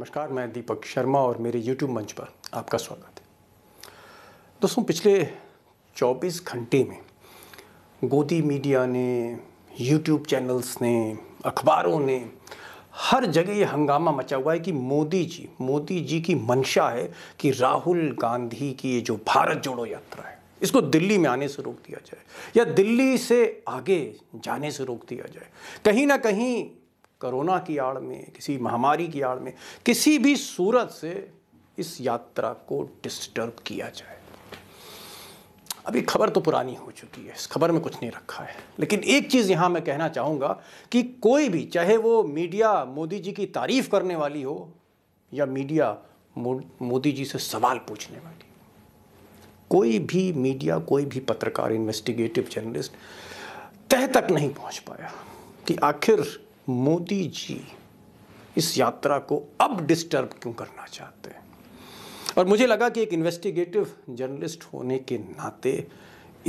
नमस्कार मैं दीपक शर्मा और मेरे YouTube मंच पर आपका स्वागत है दोस्तों पिछले 24 घंटे में गोदी मीडिया ने YouTube चैनल्स ने अखबारों ने हर जगह ये हंगामा मचा हुआ है कि मोदी जी मोदी जी की मंशा है कि राहुल गांधी की ये जो भारत जोड़ो यात्रा है इसको दिल्ली में आने से रोक दिया जाए या दिल्ली से आगे जाने से रोक दिया जाए कहीं ना कहीं कोरोना की आड़ में किसी महामारी की आड़ में किसी भी सूरत से इस यात्रा को डिस्टर्ब किया जाए अभी खबर तो पुरानी हो चुकी है इस खबर में कुछ नहीं रखा है लेकिन एक चीज़ यहाँ मैं कहना चाहूँगा कि कोई भी चाहे वो मीडिया मोदी जी की तारीफ करने वाली हो या मीडिया मोदी जी से सवाल पूछने वाली कोई भी मीडिया कोई भी पत्रकार इन्वेस्टिगेटिव जर्नलिस्ट तह तक नहीं पहुँच पाया कि आखिर मोदी जी इस यात्रा को अब डिस्टर्ब क्यों करना चाहते हैं और मुझे लगा कि एक इन्वेस्टिगेटिव जर्नलिस्ट होने के नाते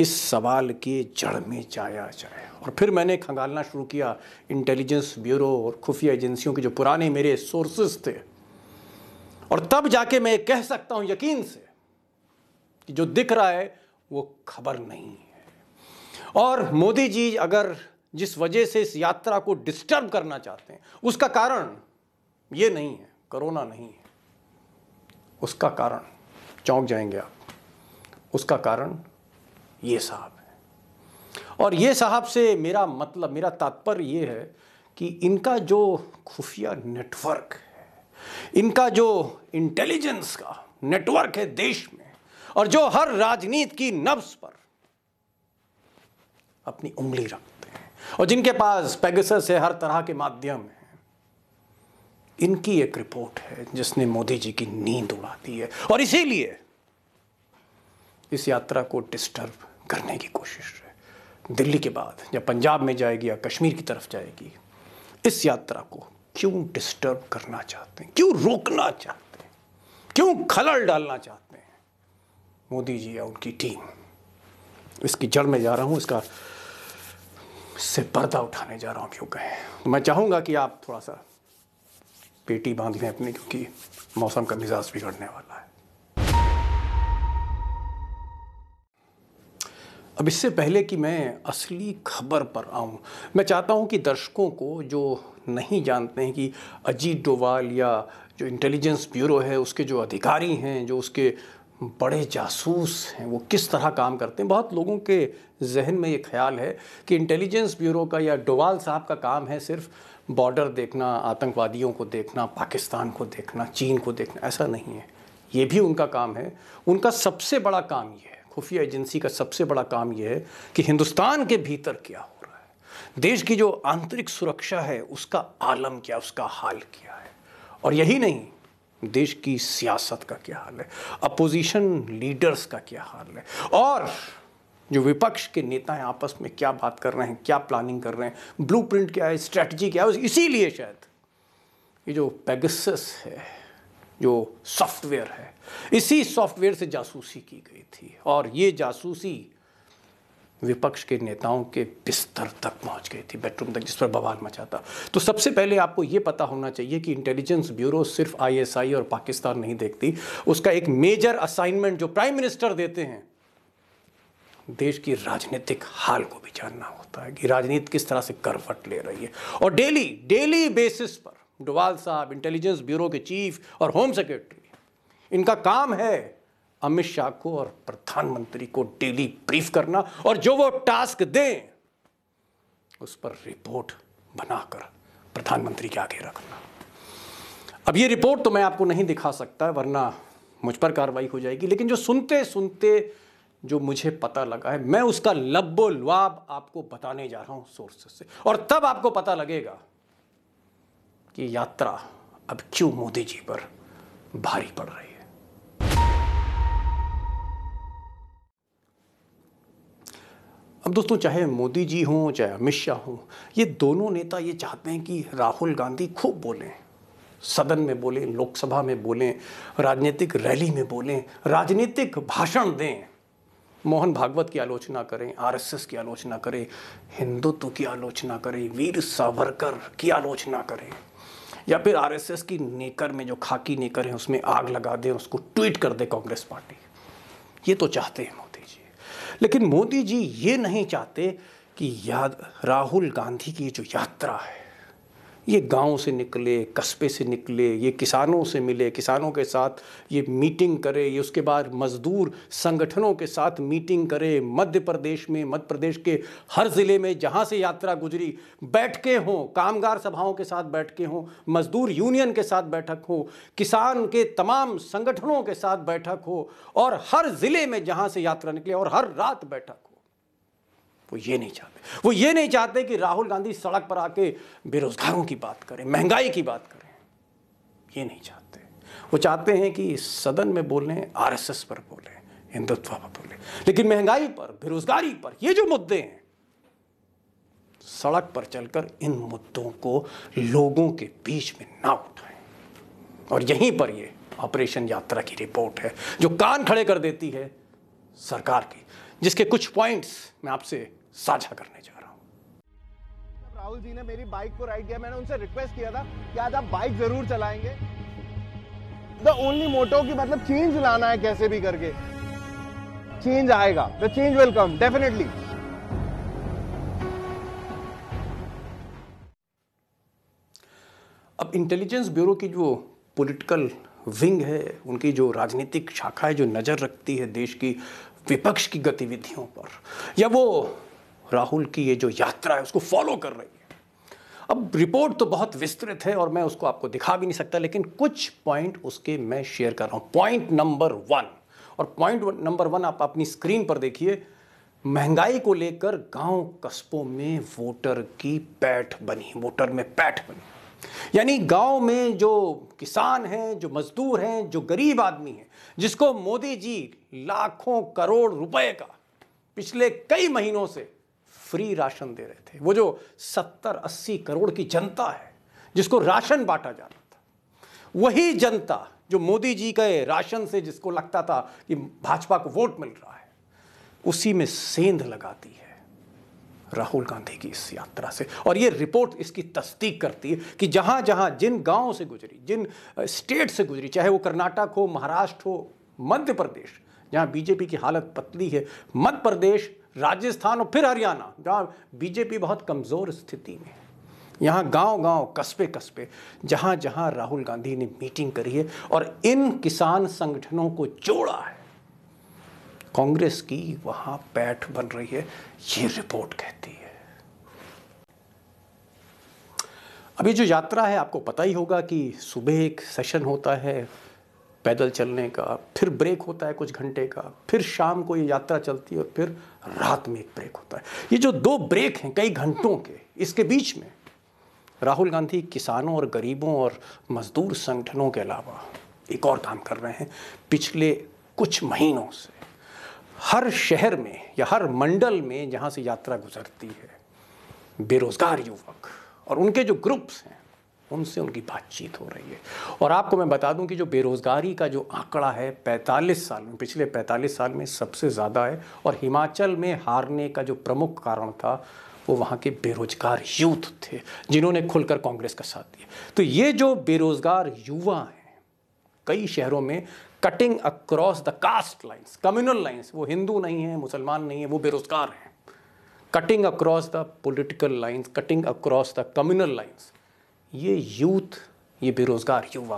इस सवाल के जड़ में जाया जाए और फिर मैंने खंगालना शुरू किया इंटेलिजेंस ब्यूरो और खुफिया एजेंसियों के जो पुराने मेरे सोर्सेस थे और तब जाके मैं कह सकता हूं यकीन से कि जो दिख रहा है वो खबर नहीं है और मोदी जी अगर जिस वजह से इस यात्रा को डिस्टर्ब करना चाहते हैं उसका कारण ये नहीं है कोरोना नहीं है उसका कारण चौंक जाएंगे आप उसका कारण ये साहब है और ये साहब से मेरा मतलब मेरा तात्पर्य ये है कि इनका जो खुफिया नेटवर्क है इनका जो इंटेलिजेंस का नेटवर्क है देश में और जो हर राजनीति की नब्स पर अपनी उंगली रख और जिनके पास पेगसस है हर तरह के माध्यम है इनकी एक रिपोर्ट है जिसने मोदी जी की नींद उड़ा दी है और इसीलिए इस यात्रा को डिस्टर्ब करने की कोशिश है दिल्ली के बाद या पंजाब में जाएगी या कश्मीर की तरफ जाएगी इस यात्रा को क्यों डिस्टर्ब करना चाहते हैं क्यों रोकना चाहते हैं क्यों खलल डालना चाहते हैं मोदी जी या उनकी टीम इसकी जड़ में जा रहा हूं इसका से पर्दा उठाने जा रहा हूँ क्यों कहें मैं चाहूँगा कि आप थोड़ा सा पेटी बांध लें अपनी क्योंकि मौसम का मिजाज बिगड़ने वाला है अब इससे पहले कि मैं असली खबर पर आऊं, मैं चाहता हूं कि दर्शकों को जो नहीं जानते हैं कि अजीत डोवाल या जो इंटेलिजेंस ब्यूरो है उसके जो अधिकारी हैं जो उसके बड़े जासूस हैं वो किस तरह काम करते हैं बहुत लोगों के जहन में ये ख्याल है कि इंटेलिजेंस ब्यूरो का या डोवाल साहब का काम है सिर्फ बॉर्डर देखना आतंकवादियों को देखना पाकिस्तान को देखना चीन को देखना ऐसा नहीं है ये भी उनका काम है उनका सबसे बड़ा काम ये है खुफिया एजेंसी का सबसे बड़ा काम यह है कि हिंदुस्तान के भीतर क्या हो रहा है देश की जो आंतरिक सुरक्षा है उसका आलम क्या उसका हाल क्या है और यही नहीं देश की सियासत का क्या हाल है अपोजिशन लीडर्स का क्या हाल है और जो विपक्ष के नेता हैं आपस में क्या बात कर रहे हैं क्या प्लानिंग कर रहे हैं ब्लूप्रिंट क्या है स्ट्रेटजी क्या है इसीलिए शायद ये जो पेगसस है जो सॉफ्टवेयर है इसी सॉफ्टवेयर से जासूसी की गई थी और ये जासूसी विपक्ष के नेताओं के बिस्तर तक पहुंच गई थी बेडरूम तक जिस पर बवाल मचा था तो सबसे पहले आपको ये पता होना चाहिए कि इंटेलिजेंस ब्यूरो सिर्फ आईएसआई और पाकिस्तान नहीं देखती उसका एक मेजर असाइनमेंट जो प्राइम मिनिस्टर देते हैं देश की राजनीतिक हाल को भी जानना होता है कि राजनीति किस तरह से करवट ले रही है और डेली डेली बेसिस पर डोवाल साहब इंटेलिजेंस ब्यूरो के चीफ और होम सेक्रेटरी इनका काम है अमित शाह को और प्रधानमंत्री को डेली ब्रीफ करना और जो वो टास्क दें उस पर रिपोर्ट बनाकर प्रधानमंत्री के आगे रखना अब ये रिपोर्ट तो मैं आपको नहीं दिखा सकता वरना मुझ पर कार्रवाई हो जाएगी लेकिन जो सुनते सुनते जो मुझे पता लगा है मैं उसका लब्बो लुआब आपको बताने जा रहा हूं सोर्सेस से और तब आपको पता लगेगा कि यात्रा अब क्यों मोदी जी पर भारी पड़ रही अब दोस्तों चाहे मोदी जी हों चाहे अमित शाह हों ये दोनों नेता ये चाहते हैं कि राहुल गांधी खूब बोलें सदन में बोलें लोकसभा में बोलें राजनीतिक रैली में बोलें राजनीतिक भाषण दें मोहन भागवत की आलोचना करें आरएसएस की आलोचना करें हिंदुत्व की आलोचना करें वीर सावरकर की आलोचना करें या फिर आरएसएस की नेकर में जो खाकी नेकर है उसमें आग लगा दें उसको ट्वीट कर दे कांग्रेस पार्टी ये तो चाहते हैं लेकिन मोदी जी ये नहीं चाहते कि याद राहुल गांधी की जो यात्रा है ये गांव से निकले कस्बे से निकले ये किसानों से मिले किसानों के साथ ये मीटिंग करे ये उसके बाद मज़दूर संगठनों के साथ मीटिंग करे मध्य प्रदेश में मध्य प्रदेश के हर ज़िले में जहाँ से यात्रा गुजरी के हों कामगार सभाओं के साथ के हों मज़दूर यूनियन के साथ बैठक हो किसान के तमाम संगठनों के साथ बैठक हो और हर ज़िले में जहाँ से यात्रा निकले और हर रात बैठक हो वो ये नहीं चाहते वो ये नहीं चाहते कि राहुल गांधी सड़क पर आके बेरोजगारों की बात करें महंगाई की बात करें ये नहीं चाहते वो चाहते हैं कि सदन में बोलें आरएसएस पर बोलें हिंदुत्व पर बोलें लेकिन महंगाई पर बेरोजगारी पर ये जो मुद्दे हैं सड़क पर चलकर इन मुद्दों को लोगों के बीच में ना उठाएं और यहीं पर ये ऑपरेशन यात्रा की रिपोर्ट है जो कान खड़े कर देती है सरकार की जिसके कुछ पॉइंट्स मैं आपसे साझा करने जा रहा हूं राहुल जी ने मेरी बाइक को राइड किया मैंने उनसे रिक्वेस्ट किया था कि आज आप बाइक जरूर चलाएंगे द ओनली मोटो की मतलब चेंज लाना है कैसे भी करके चेंज आएगा the change will come definitely अब इंटेलिजेंस ब्यूरो की जो पॉलिटिकल विंग है उनकी जो राजनीतिक शाखा है जो नज़र रखती है देश की विपक्ष की गतिविधियों पर या वो राहुल की ये जो यात्रा है उसको फॉलो कर रही है अब रिपोर्ट तो बहुत विस्तृत है और मैं उसको आपको दिखा भी नहीं सकता लेकिन कुछ पॉइंट उसके मैं शेयर कर रहा हूं पॉइंट नंबर वन और पॉइंट नंबर वन आप अपनी स्क्रीन पर देखिए महंगाई को लेकर गांव कस्बों में वोटर की पैठ बनी वोटर में पैठ बनी यानी गांव में जो किसान हैं जो मजदूर हैं जो गरीब आदमी हैं जिसको मोदी जी लाखों करोड़ रुपए का पिछले कई महीनों से फ्री राशन दे रहे थे वो जो सत्तर अस्सी करोड़ की जनता है जिसको राशन बांटा जा रहा था वही जनता जो मोदी जी के राशन से जिसको लगता था कि भाजपा को वोट मिल रहा है उसी में सेंध लगाती है राहुल गांधी की इस यात्रा से और ये रिपोर्ट इसकी तस्दीक करती है कि जहां जहां जिन गांव से गुजरी जिन स्टेट से गुजरी चाहे वो कर्नाटक हो महाराष्ट्र हो मध्य प्रदेश जहां बीजेपी की हालत पतली है मध्य प्रदेश राजस्थान और फिर हरियाणा जहाँ बीजेपी बहुत कमज़ोर स्थिति में है यहाँ गांव गांव कस्बे कस्बे जहाँ जहाँ राहुल गांधी ने मीटिंग करी है और इन किसान संगठनों को जोड़ा है कांग्रेस की वहाँ पैठ बन रही है ये रिपोर्ट कहती है अभी जो यात्रा है आपको पता ही होगा कि सुबह एक सेशन होता है पैदल चलने का फिर ब्रेक होता है कुछ घंटे का फिर शाम को ये यात्रा चलती है और फिर रात में एक ब्रेक होता है ये जो दो ब्रेक हैं कई घंटों के इसके बीच में राहुल गांधी किसानों और गरीबों और मजदूर संगठनों के अलावा एक और काम कर रहे हैं पिछले कुछ महीनों से हर शहर में या हर मंडल में जहाँ से यात्रा गुजरती है बेरोज़गार युवक और उनके जो ग्रुप्स हैं उनसे उनकी बातचीत हो रही है और आपको मैं बता दूं कि जो बेरोज़गारी का जो आंकड़ा है 45 साल में पिछले 45 साल में सबसे ज़्यादा है और हिमाचल में हारने का जो प्रमुख कारण था वो वहाँ के बेरोजगार यूथ थे जिन्होंने खुलकर कांग्रेस का साथ दिया तो ये जो बेरोज़गार युवा हैं कई शहरों में cutting across the caste lines communal lines वो हिंदू नहीं है मुसलमान नहीं है वो बेरोज़गार हैं cutting across the political lines cutting across the communal lines ये यूथ ये बेरोज़गार युवा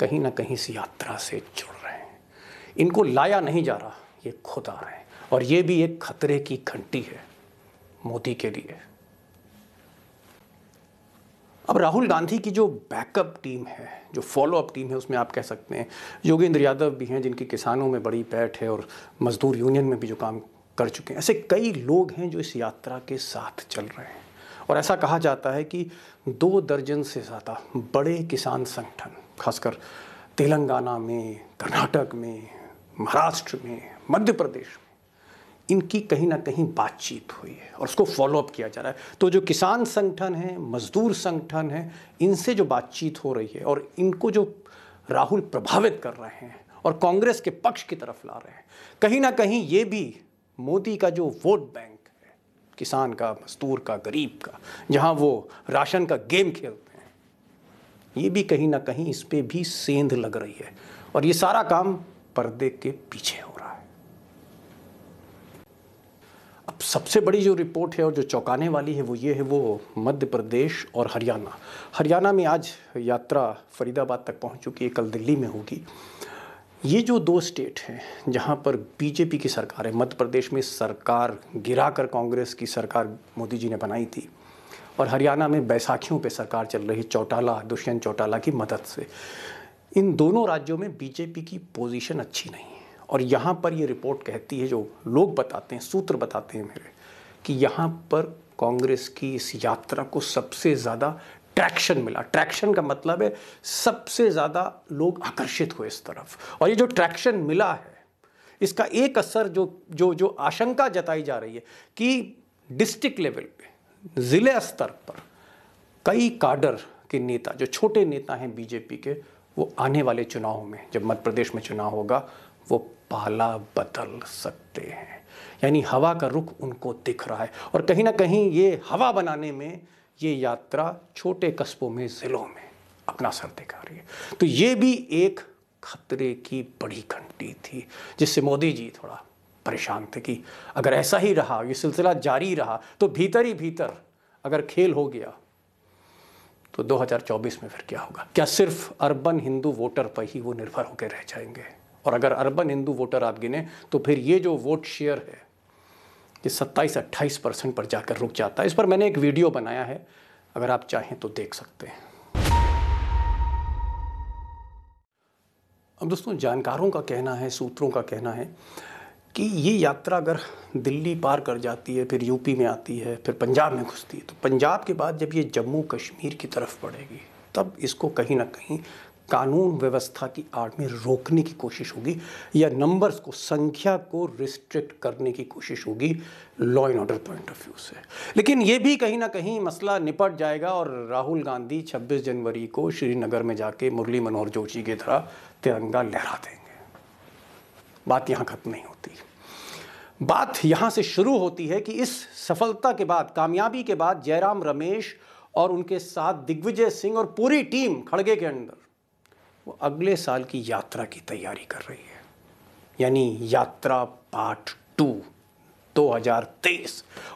कहीं ना कहीं इस यात्रा से जुड़ रहे हैं इनको लाया नहीं जा रहा ये खुद आ रहे हैं और ये भी एक खतरे की घंटी है मोदी के लिए अब राहुल गांधी की जो बैकअप टीम है जो फॉलोअप टीम है उसमें आप कह सकते हैं योगेंद्र यादव भी हैं जिनकी किसानों में बड़ी बैठ है और मजदूर यूनियन में भी जो काम कर चुके हैं ऐसे कई लोग हैं जो इस यात्रा के साथ चल रहे हैं और ऐसा कहा जाता है कि दो दर्जन से ज़्यादा बड़े किसान संगठन खासकर तेलंगाना में कर्नाटक में महाराष्ट्र में मध्य प्रदेश में इनकी कहीं ना कहीं बातचीत हुई है और उसको फॉलोअप किया जा रहा है तो जो किसान संगठन हैं मजदूर संगठन हैं इनसे जो बातचीत हो रही है और इनको जो राहुल प्रभावित कर रहे हैं और कांग्रेस के पक्ष की तरफ ला रहे हैं कहीं ना कहीं ये भी मोदी का जो वोट बैंक किसान का मजदूर का गरीब का जहाँ वो राशन का गेम खेलते हैं ये भी कहीं ना कहीं इस पर भी सेंध लग रही है और ये सारा काम पर्दे के पीछे हो रहा है अब सबसे बड़ी जो रिपोर्ट है और जो चौंकाने वाली है वो ये है वो मध्य प्रदेश और हरियाणा हरियाणा में आज यात्रा फरीदाबाद तक पहुंच चुकी है कल दिल्ली में होगी ये जो दो स्टेट हैं जहाँ पर बीजेपी की सरकार है मध्य प्रदेश में सरकार गिरा कर कांग्रेस की सरकार मोदी जी ने बनाई थी और हरियाणा में बैसाखियों पे सरकार चल रही चौटाला दुष्यंत चौटाला की मदद से इन दोनों राज्यों में बीजेपी की पोजीशन अच्छी नहीं है और यहाँ पर ये रिपोर्ट कहती है जो लोग बताते हैं सूत्र बताते हैं मेरे कि यहाँ पर कांग्रेस की इस यात्रा को सबसे ज़्यादा ट्रैक्शन मिला ट्रैक्शन का मतलब है सबसे ज़्यादा लोग आकर्षित हुए इस तरफ और ये जो ट्रैक्शन मिला है इसका एक असर जो जो जो आशंका जताई जा रही है कि डिस्ट्रिक्ट लेवल पे ज़िले स्तर पर कई काडर के नेता जो छोटे नेता हैं बीजेपी के वो आने वाले चुनाव में जब मध्य प्रदेश में चुनाव होगा वो पाला बदल सकते हैं यानी हवा का रुख उनको दिख रहा है और कहीं ना कहीं ये हवा बनाने में ये यात्रा छोटे कस्बों में ज़िलों में अपना सर दिखा रही है तो ये भी एक खतरे की बड़ी घंटी थी जिससे मोदी जी थोड़ा परेशान थे कि अगर ऐसा ही रहा ये सिलसिला जारी रहा तो भीतर ही भीतर अगर खेल हो गया तो 2024 में फिर क्या होगा क्या सिर्फ अर्बन हिंदू वोटर पर ही वो निर्भर होकर रह जाएंगे और अगर अर्बन हिंदू वोटर आप गिने तो फिर ये जो वोट शेयर है कि 27-28 परसेंट पर जाकर रुक जाता है इस पर मैंने एक वीडियो बनाया है अगर आप चाहें तो देख सकते हैं अब दोस्तों जानकारों का कहना है सूत्रों का कहना है कि ये यात्रा अगर दिल्ली पार कर जाती है फिर यूपी में आती है फिर पंजाब में घुसती है तो पंजाब के बाद जब ये जम्मू कश्मीर की तरफ बढ़ेगी तब इसको कहीं ना कहीं कानून व्यवस्था की आड़ में रोकने की कोशिश होगी या नंबर्स को संख्या को रिस्ट्रिक्ट करने की कोशिश होगी law and order point of view से लेकिन ये भी कहीं ना कहीं मसला निपट जाएगा और राहुल गांधी 26 जनवरी को श्रीनगर में जाके मुरली मनोहर जोशी की तरह तिरंगा लहरा देंगे बात यहाँ खत्म नहीं होती बात यहाँ से शुरू होती है कि इस सफलता के बाद कामयाबी के बाद जयराम रमेश और उनके साथ दिग्विजय सिंह और पूरी टीम खड़गे के अंदर वो अगले साल की यात्रा की तैयारी कर रही है यानी यात्रा पार्ट टू 2023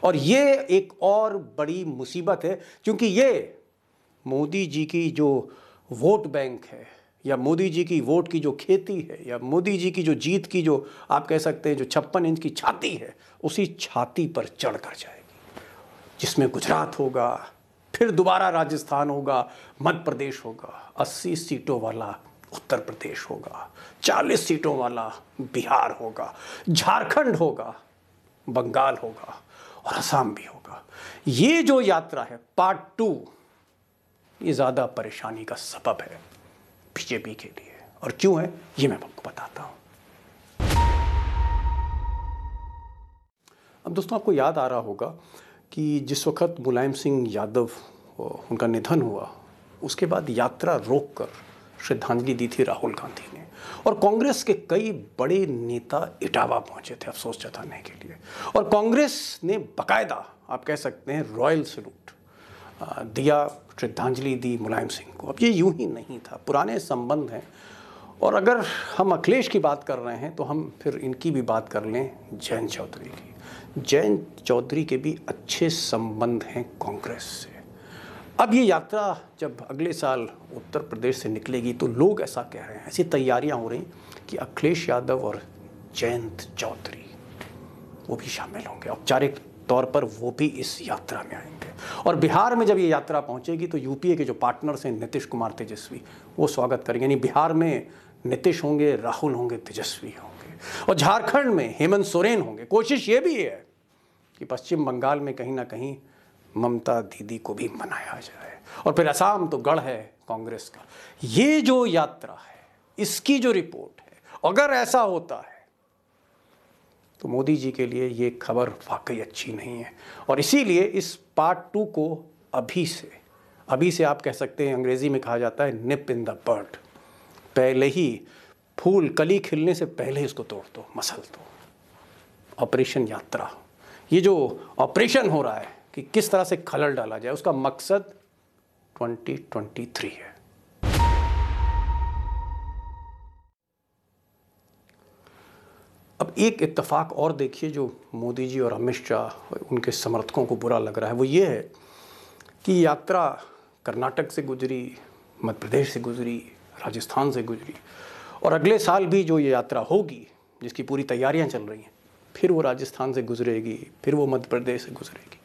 और ये एक और बड़ी मुसीबत है क्योंकि ये मोदी जी की जो वोट बैंक है या मोदी जी की वोट की जो खेती है या मोदी जी की जो जीत की जो आप कह सकते हैं जो छप्पन इंच की छाती है उसी छाती पर चढ़ कर जाएगी जिसमें गुजरात होगा फिर दोबारा राजस्थान होगा मध्य प्रदेश होगा अस्सी सीटों वाला उत्तर प्रदेश होगा चालीस सीटों वाला बिहार होगा झारखंड होगा बंगाल होगा और असम भी होगा ये जो यात्रा है पार्ट टू ये ज़्यादा परेशानी का सबब है बीजेपी के लिए और क्यों है ये मैं आपको बताता हूं अब दोस्तों आपको याद आ रहा होगा कि जिस वक्त मुलायम सिंह यादव उनका निधन हुआ उसके बाद यात्रा रोक कर श्रद्धांजलि दी थी राहुल गांधी ने और कांग्रेस के कई बड़े नेता इटावा पहुंचे थे अफसोस जताने के लिए और कांग्रेस ने बकायदा आप कह सकते हैं रॉयल सलूट दिया श्रद्धांजलि दी मुलायम सिंह को अब ये यूं ही नहीं था पुराने संबंध हैं और अगर हम अखिलेश की बात कर रहे हैं तो हम फिर इनकी भी बात कर लें जयंत चौधरी की जयंत चौधरी के भी अच्छे संबंध हैं कांग्रेस से अब ये यात्रा जब अगले साल उत्तर प्रदेश से निकलेगी तो लोग ऐसा कह रहे हैं ऐसी तैयारियां हो रही कि अखिलेश यादव और जयंत चौधरी वो भी शामिल होंगे औपचारिक तौर पर वो भी इस यात्रा में आएंगे और बिहार में जब ये यात्रा पहुंचेगी तो यूपीए के जो पार्टनर्स हैं नीतीश कुमार तेजस्वी वो स्वागत करेंगे यानी बिहार में नीतीश होंगे राहुल होंगे तेजस्वी होंगे और झारखंड में हेमंत सोरेन होंगे कोशिश ये भी है कि पश्चिम बंगाल में कहीं ना कहीं ममता दीदी को भी मनाया जाए और फिर असम तो गढ़ है कांग्रेस का ये जो यात्रा है इसकी जो रिपोर्ट है अगर ऐसा होता है तो मोदी जी के लिए ये खबर वाकई अच्छी नहीं है और इसीलिए इस पार्ट टू को अभी से अभी से आप कह सकते हैं अंग्रेजी में कहा जाता है निप इन द बर्ड पहले ही फूल कली खिलने से पहले इसको तोड़ दो मसल दो तो। ऑपरेशन यात्रा ये जो ऑपरेशन हो रहा है कि किस तरह से खलल डाला जाए उसका मकसद 2023 है अब एक इत्तेफाक और देखिए जो मोदी जी और अमित शाह उनके समर्थकों को बुरा लग रहा है वो ये है कि यात्रा कर्नाटक से गुजरी मध्य प्रदेश से गुजरी राजस्थान से गुजरी और अगले साल भी जो ये यात्रा होगी जिसकी पूरी तैयारियां चल रही हैं फिर वो राजस्थान से गुजरेगी फिर वो मध्य प्रदेश से गुजरेगी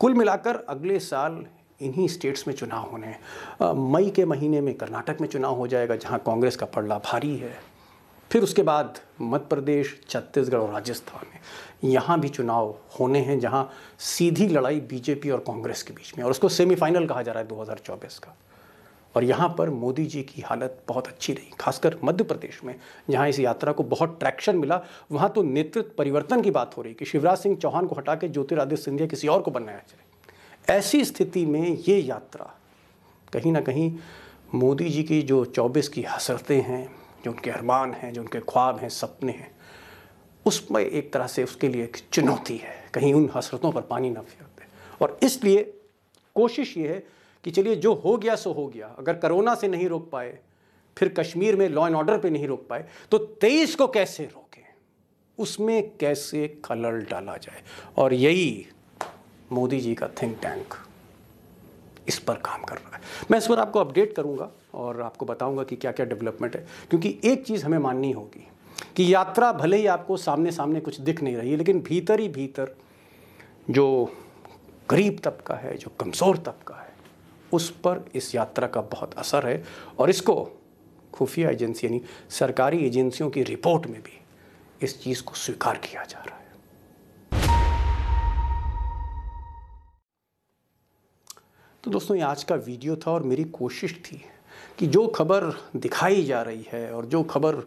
कुल मिलाकर अगले साल इन्हीं स्टेट्स में चुनाव होने हैं मई के महीने में कर्नाटक में चुनाव हो जाएगा जहाँ कांग्रेस का पड़ला भारी है फिर उसके बाद मध्य प्रदेश छत्तीसगढ़ और राजस्थान में यहाँ भी चुनाव होने हैं जहाँ सीधी लड़ाई बीजेपी और कांग्रेस के बीच में और उसको सेमीफाइनल कहा जा रहा है 2024 का और यहाँ पर मोदी जी की हालत बहुत अच्छी रही खासकर मध्य प्रदेश में जहाँ इस यात्रा को बहुत ट्रैक्शन मिला वहाँ तो नेतृत्व परिवर्तन की बात हो रही कि शिवराज सिंह चौहान को हटा के ज्योतिरादित्य सिंधिया किसी और को बनाया जाए ऐसी स्थिति में ये यात्रा कहीं ना कहीं मोदी जी की जो चौबीस की हसरतें हैं जो उनके अरमान हैं जो उनके ख्वाब हैं सपने हैं उसमें एक तरह से उसके लिए एक चुनौती है कहीं उन हसरतों पर पानी ना फिर और इसलिए कोशिश ये है कि चलिए जो हो गया सो हो गया अगर कोरोना से नहीं रोक पाए फिर कश्मीर में लॉ एंड ऑर्डर पे नहीं रोक पाए तो तेईस को कैसे रोके उसमें कैसे कलर डाला जाए और यही मोदी जी का थिंक टैंक इस पर काम कर रहा है मैं इस पर आपको अपडेट करूंगा और आपको बताऊंगा कि क्या क्या डेवलपमेंट है क्योंकि एक चीज़ हमें माननी होगी कि यात्रा भले ही आपको सामने सामने कुछ दिख नहीं रही है लेकिन भीतर ही भीतर जो गरीब तबका है जो कमज़ोर तबका है उस पर इस यात्रा का बहुत असर है और इसको खुफिया एजेंसी यानी सरकारी एजेंसियों की रिपोर्ट में भी इस चीज़ को स्वीकार किया जा रहा है तो दोस्तों ये आज का वीडियो था और मेरी कोशिश थी कि जो खबर दिखाई जा रही है और जो खबर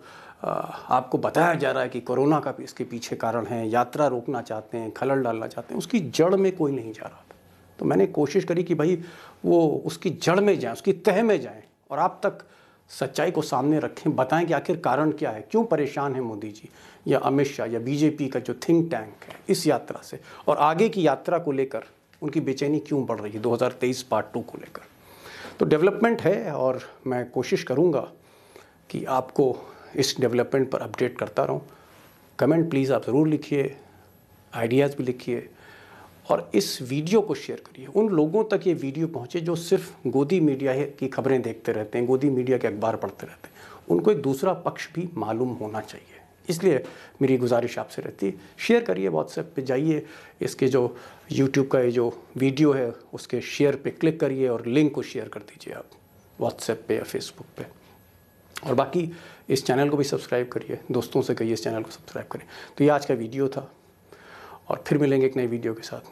आपको बताया जा रहा है कि कोरोना का इसके पीछे कारण है यात्रा रोकना चाहते हैं खलल डालना चाहते हैं उसकी जड़ में कोई नहीं जा रहा तो मैंने कोशिश करी कि भाई वो उसकी जड़ में जाएं उसकी तह में जाएं और आप तक सच्चाई को सामने रखें बताएं कि आखिर कारण क्या है क्यों परेशान है मोदी जी या अमित शाह या बीजेपी का जो थिंक टैंक है इस यात्रा से और आगे की यात्रा को लेकर उनकी बेचैनी क्यों बढ़ रही है 2023 पार्ट टू को लेकर तो डेवलपमेंट है और मैं कोशिश करूँगा कि आपको इस डेवलपमेंट पर अपडेट करता रहूँ कमेंट प्लीज़ आप ज़रूर लिखिए आइडियाज़ भी लिखिए और इस वीडियो को शेयर करिए उन लोगों तक ये वीडियो पहुँचे जो सिर्फ गोदी मीडिया की खबरें देखते रहते हैं गोदी मीडिया के अखबार पढ़ते रहते हैं उनको एक दूसरा पक्ष भी मालूम होना चाहिए इसलिए मेरी गुजारिश आपसे रहती है शेयर करिए व्हाट्सएप पे जाइए इसके जो यूट्यूब का ये जो वीडियो है उसके शेयर पे क्लिक करिए और लिंक को शेयर कर दीजिए आप व्हाट्सएप पे या फेसबुक पे और बाकी इस चैनल को भी सब्सक्राइब करिए दोस्तों से कहिए इस चैनल को सब्सक्राइब करें तो ये आज का वीडियो था और फिर मिलेंगे एक नए वीडियो के साथ